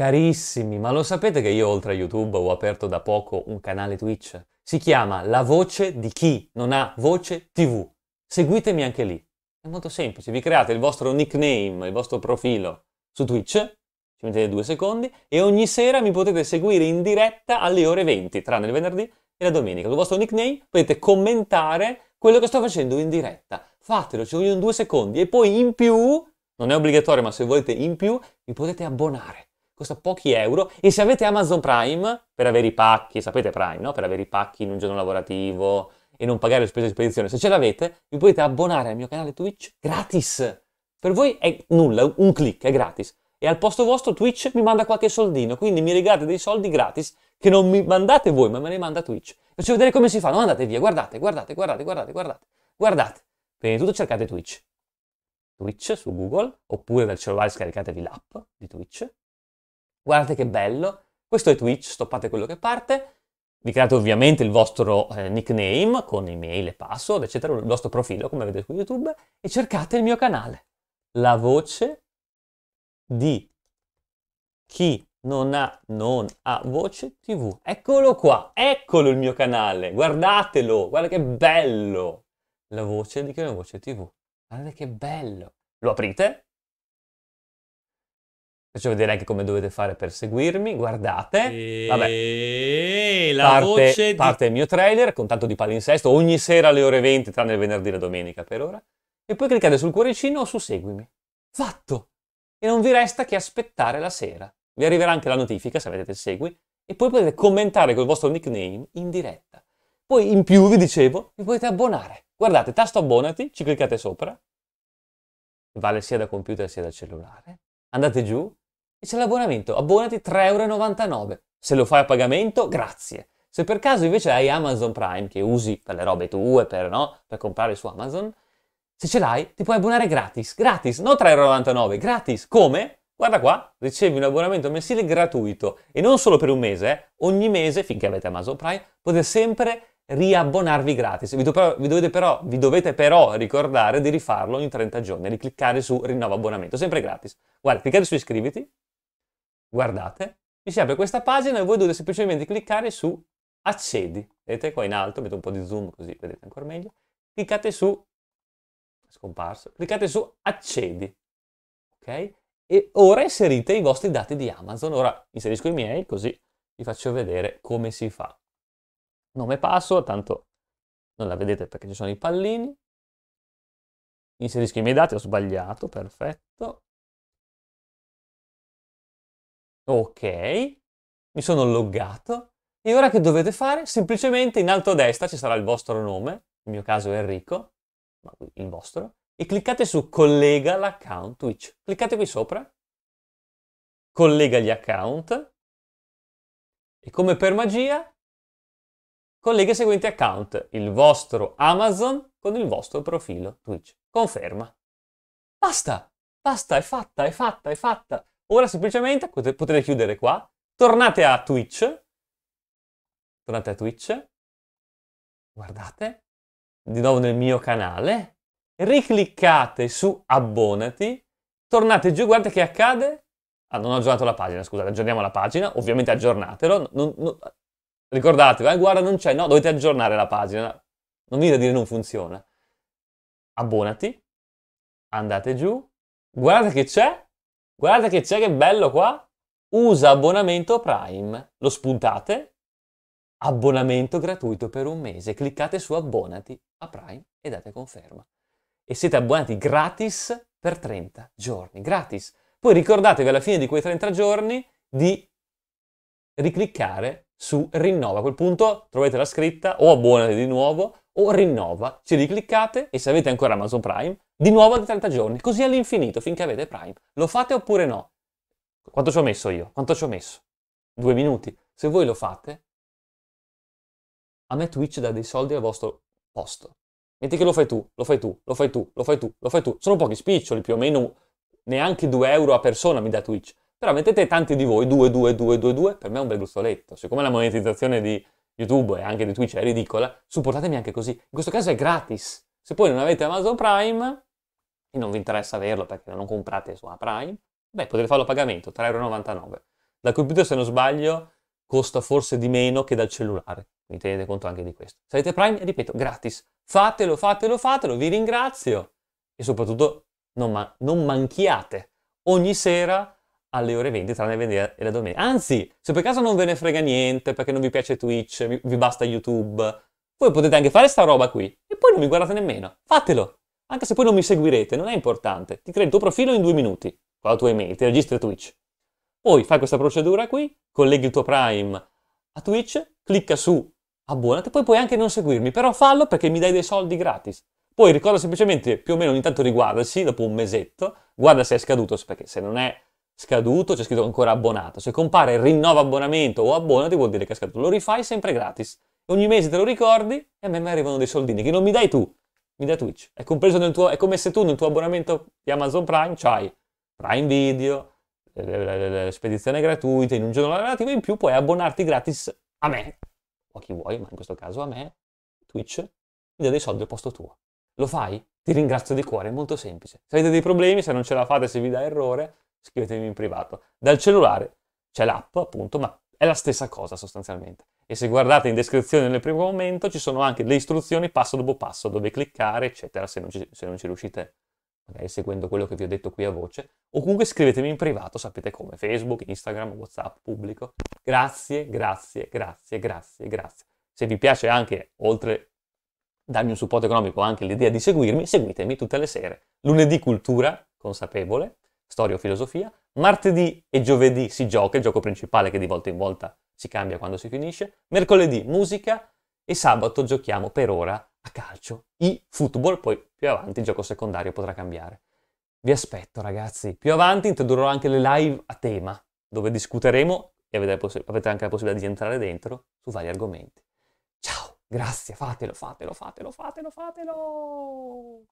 Carissimi, ma lo sapete che io oltre a YouTube ho aperto da poco un canale Twitch? Si chiama La voce di chi non ha voce TV. Seguitemi anche lì. È molto semplice, vi create il vostro nickname, il vostro profilo su Twitch, ci mettete due secondi, e ogni sera mi potete seguire in diretta alle ore 20, tranne il venerdì e la domenica. Con il vostro nickname potete commentare quello che sto facendo in diretta. Fatelo, ci vogliono due secondi. E poi in più, non è obbligatorio, ma se volete in più, vi potete abbonare costa pochi euro e se avete Amazon Prime per avere i pacchi, sapete Prime, no? Per avere i pacchi in un giorno lavorativo e non pagare le spese di spedizione, se ce l'avete vi potete abbonare al mio canale Twitch gratis. Per voi è nulla, un click, è gratis. E al posto vostro Twitch mi manda qualche soldino, quindi mi regalate dei soldi gratis che non mi mandate voi, ma me ne manda Twitch. Faccio vedere come si fa, non andate via, guardate, guardate, guardate, guardate, guardate, guardate. Prima di tutto cercate Twitch. Twitch su Google, oppure dal cellulare scaricatevi l'app di Twitch Guardate che bello, questo è Twitch, stoppate quello che parte, vi create ovviamente il vostro eh, nickname con email e password, eccetera, il vostro profilo come vedete su YouTube e cercate il mio canale, la voce di chi non ha, non ha voce tv. Eccolo qua, eccolo il mio canale, guardatelo, guarda che bello, la voce di chi non ha voce tv, guardate che bello. Lo aprite, Faccio vedere anche come dovete fare per seguirmi. Guardate. E... Vabbè. La parte, voce di... parte il mio trailer con tanto di palinsesto ogni sera alle ore 20, tranne il venerdì e la domenica per ora. E poi cliccate sul cuoricino o su seguimi. Fatto! E non vi resta che aspettare la sera. Vi arriverà anche la notifica se avete il segui. E poi potete commentare col vostro nickname in diretta. Poi in più, vi dicevo, vi potete abbonare. Guardate, tasto abbonati, ci cliccate sopra. Vale sia da computer sia da cellulare. Andate giù, e c'è l'abbonamento, abbonati 3,99€. Se lo fai a pagamento, grazie. Se per caso invece hai Amazon Prime, che usi per le robe tue, per, no? per comprare su Amazon, se ce l'hai ti puoi abbonare gratis, gratis, non 3,99€, gratis. Come? Guarda qua, ricevi un abbonamento mensile gratuito e non solo per un mese, eh? ogni mese finché avete Amazon Prime potete sempre riabbonarvi gratis. Vi, do però, vi, dovete però, vi, dovete però, ricordare di rifarlo ogni 30 giorni, di cliccare su rinnovo abbonamento, sempre gratis. Guarda, cliccate su iscriviti guardate, mi si apre questa pagina e voi dovete semplicemente cliccare su accedi. Vedete qua in alto, metto un po' di zoom così vedete ancora meglio. Cliccate su, scomparso, cliccate su accedi. Ok? E ora inserite i vostri dati di Amazon. Ora inserisco i miei così vi faccio vedere come si fa. Nome passo, tanto non la vedete perché ci sono i pallini. Inserisco i miei dati, ho sbagliato, perfetto. Ok, mi sono loggato e ora che dovete fare? Semplicemente in alto a destra ci sarà il vostro nome, nel mio caso Enrico, ma il vostro, e cliccate su collega l'account Twitch. Cliccate qui sopra, collega gli account e come per magia collega i seguenti account, il vostro Amazon con il vostro profilo Twitch. Conferma. Basta, basta, è fatta, è fatta, è fatta. Ora semplicemente potete chiudere qua, tornate a Twitch, tornate a Twitch, guardate, di nuovo nel mio canale, ricliccate su abbonati, tornate giù, guardate che accade. Ah, non ho aggiornato la pagina, scusate, aggiorniamo la pagina, ovviamente aggiornatelo. Non, non, ricordatevi, eh, guarda non c'è, no, dovete aggiornare la pagina. Non venite a dire non funziona. Abbonati, andate giù, guardate che c'è, Guarda che c'è che bello qua. Usa abbonamento Prime. Lo spuntate? Abbonamento gratuito per un mese. Cliccate su abbonati a Prime e date conferma. E siete abbonati gratis per 30 giorni. Gratis. Poi ricordatevi alla fine di quei 30 giorni di ricliccare su rinnova. A quel punto trovate la scritta o abbonati di nuovo o rinnova. Ci ricliccate e se avete ancora Amazon Prime di nuovo altri 30 giorni, così all'infinito finché avete Prime. Lo fate oppure no? Quanto ci ho messo io? Quanto ci ho messo? Due minuti. Se voi lo fate, a me Twitch dà dei soldi al vostro posto. Metti che lo fai tu, lo fai tu, lo fai tu, lo fai tu, lo fai tu. Sono pochi spiccioli, più o meno neanche 2 euro a persona mi dà Twitch. Però mettete tanti di voi, 2, 2, 2, 2, 2, per me è un bel gustoletto. Siccome la monetizzazione di YouTube e anche di Twitch è ridicola, supportatemi anche così. In questo caso è gratis. Se poi non avete Amazon Prime, e non vi interessa averlo perché non comprate su Prime, beh, potete farlo a pagamento, 3,99€. Dal computer, se non sbaglio, costa forse di meno che dal cellulare, quindi tenete conto anche di questo. Se avete Prime, ripeto, gratis. Fatelo, fatelo, fatelo, vi ringrazio e soprattutto non, ma- non manchiate ogni sera alle ore 20 tranne venerdì e la domenica. Anzi, se per caso non ve ne frega niente perché non vi piace Twitch, vi, basta YouTube, voi potete anche fare sta roba qui e poi non mi guardate nemmeno. Fatelo! Anche se poi non mi seguirete, non è importante. Ti crei il tuo profilo in due minuti, con la tua email, ti registri a Twitch. Poi fai questa procedura qui, colleghi il tuo Prime a Twitch, clicca su abbonati, poi puoi anche non seguirmi, però fallo perché mi dai dei soldi gratis. Poi ricorda semplicemente più o meno ogni tanto riguardarsi dopo un mesetto, guarda se è scaduto, perché se non è scaduto c'è scritto ancora abbonato. Se compare rinnova abbonamento o abbonati vuol dire che è scaduto. Lo rifai sempre gratis. Ogni mese te lo ricordi e a me mi arrivano dei soldini che non mi dai tu, da Twitch. È compreso nel tuo, è come se tu nel tuo abbonamento di Amazon Prime c'hai Prime Video, spedizione gratuita, in un giorno relativo in più puoi abbonarti gratis a me, o a chi vuoi, ma in questo caso a me, Twitch, mi dà dei soldi al posto tuo. Lo fai? Ti ringrazio di cuore, è molto semplice. Se avete dei problemi, se non ce la fate, se vi dà errore, scrivetemi in privato. Dal cellulare c'è l'app, appunto, ma è la stessa cosa sostanzialmente e se guardate in descrizione nel primo momento ci sono anche le istruzioni passo dopo passo, dove cliccare, eccetera, se non ci, se non ci riuscite magari seguendo quello che vi ho detto qui a voce, o comunque scrivetemi in privato, sapete come, Facebook, Instagram, Whatsapp, pubblico. Grazie, grazie, grazie, grazie, grazie. Se vi piace anche, oltre darmi un supporto economico, anche l'idea di seguirmi, seguitemi tutte le sere. Lunedì cultura, consapevole, storia o filosofia, martedì e giovedì si gioca, il gioco principale che di volta in volta si cambia quando si finisce, mercoledì musica e sabato giochiamo per ora a calcio i football, poi più avanti il gioco secondario potrà cambiare. Vi aspetto ragazzi, più avanti introdurrò anche le live a tema, dove discuteremo e avete anche la possibilità di entrare dentro su vari argomenti. Ciao, grazie, fatelo, fatelo, fatelo, fatelo, fatelo!